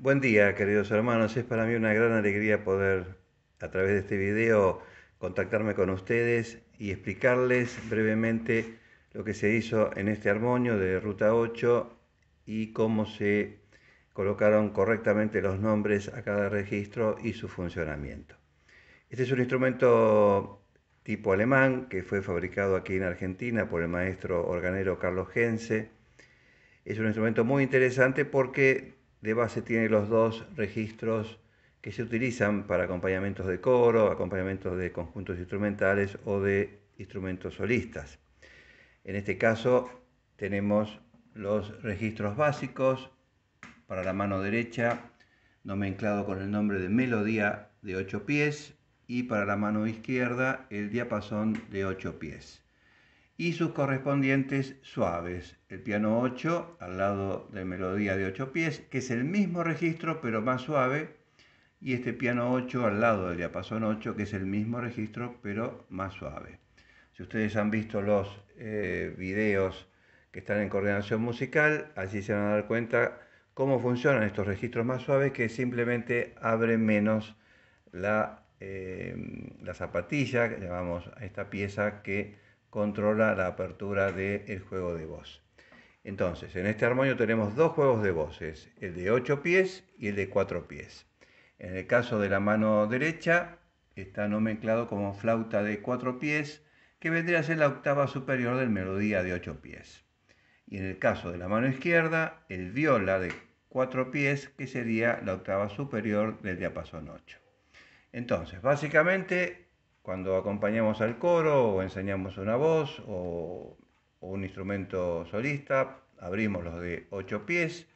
Buen día, queridos hermanos. Es para mí una gran alegría poder, a través de este video, contactarme con ustedes y explicarles brevemente lo que se hizo en este armonio de Ruta 8 y cómo se colocaron correctamente los nombres a cada registro y su funcionamiento. Este es un instrumento tipo alemán que fue fabricado aquí en Argentina por el maestro organero Carlos Gense. Es un instrumento muy interesante porque de base tiene los dos registros que se utilizan para acompañamientos de coro, acompañamientos de conjuntos instrumentales o de instrumentos solistas. En este caso tenemos los registros básicos para la mano derecha, nomenclado con el nombre de melodía de 8 pies, y para la mano izquierda el diapasón de 8 pies y sus correspondientes suaves. El piano 8 al lado de melodía de 8 pies, que es el mismo registro pero más suave, y este piano 8 al lado del diapasón 8, que es el mismo registro pero más suave. Si ustedes han visto los eh, videos que están en coordinación musical, así se van a dar cuenta cómo funcionan estos registros más suaves que simplemente abren menos la, eh, la zapatilla, que llamamos a esta pieza que controla la apertura del juego de voz. Entonces, en este armonio tenemos dos juegos de voces, el de 8 pies y el de 4 pies. En el caso de la mano derecha, está nomenclado como flauta de 4 pies, que vendría a ser la octava superior del melodía de 8 pies. Y en el caso de la mano izquierda, el viola de 4 pies, que sería la octava superior del diapasón 8. Entonces, básicamente cuando acompañamos al coro o enseñamos una voz o, un instrumento solista, abrimos los de 8 pies,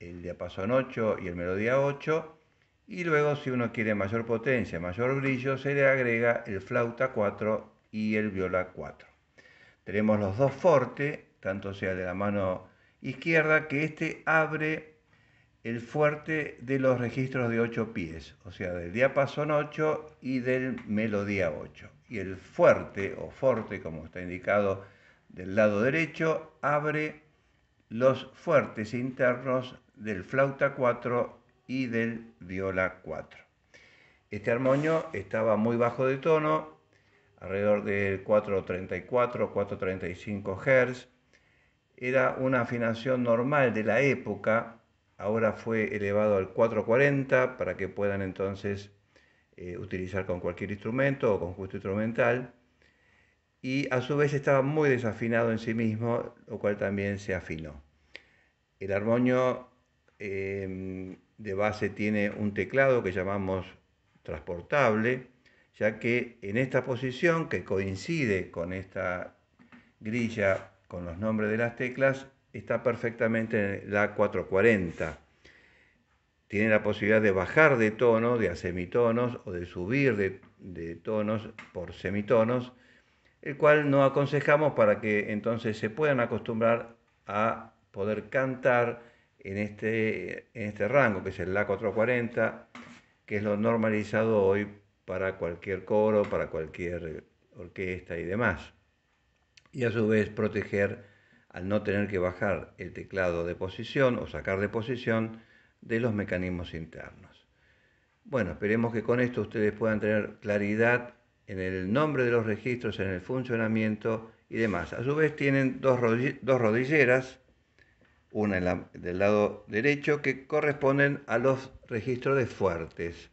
el diapasón 8 y el melodía 8, y luego si uno quiere mayor potencia, mayor brillo, se le agrega el flauta 4 y el viola 4. Tenemos los dos fortes, tanto sea de la mano izquierda, que este abre el fuerte de los registros de 8 pies, o sea, del diapasón 8 y del melodía 8. Y el fuerte o forte, como está indicado del lado derecho, abre los fuertes internos del flauta 4 y del viola 4. Este armonio estaba muy bajo de tono, alrededor del 434, 435 Hz. Era una afinación normal de la época, ahora fue elevado al 440 para que puedan entonces eh, utilizar con cualquier instrumento o con conjunto instrumental. Y a su vez estaba muy desafinado en sí mismo, lo cual también se afinó. El armonio em, de base tiene un teclado que llamamos transportable, ya que en esta posición que coincide con esta grilla con los nombres de las teclas, está perfectamente en la 440. Tiene la posibilidad de bajar de tono, de a semitonos, o de subir de, de tonos por semitonos, el cual no aconsejamos para que entonces se puedan acostumbrar a poder cantar en este, en este rango, que es el La 440, que es lo normalizado hoy para cualquier coro, para cualquier orquesta y demás. Y a su vez proteger al no tener que bajar el teclado de posición o sacar de posición de los mecanismos internos. Bueno, esperemos que con esto ustedes puedan tener claridad en el nombre de los registros, en el funcionamiento y demás. A su vez tienen dos, rodilleras, una del lado derecho, que corresponden a los registros de fuertes.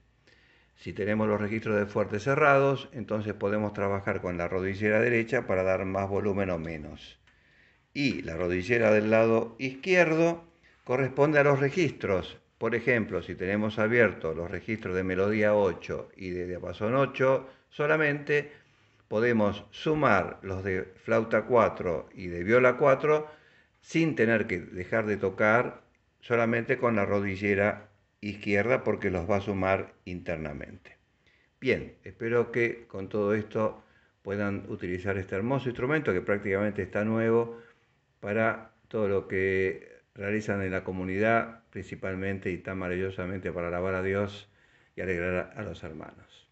Si tenemos los registros de fuertes cerrados, entonces podemos trabajar con la rodillera derecha para dar más volumen o menos y la rodillera del lado izquierdo corresponde a los registros. Por ejemplo, si tenemos abiertos los registros de melodía 8 y de diapasón 8 solamente, podemos sumar los de flauta 4 y de viola 4 sin tener que dejar de tocar solamente con la rodillera izquierda porque los va a sumar internamente. Bien, espero que con todo esto puedan utilizar este hermoso instrumento que prácticamente está nuevo para todo lo que realizan en la comunidad, principalmente y tan maravillosamente para alabar a Dios y alegrar a los hermanos.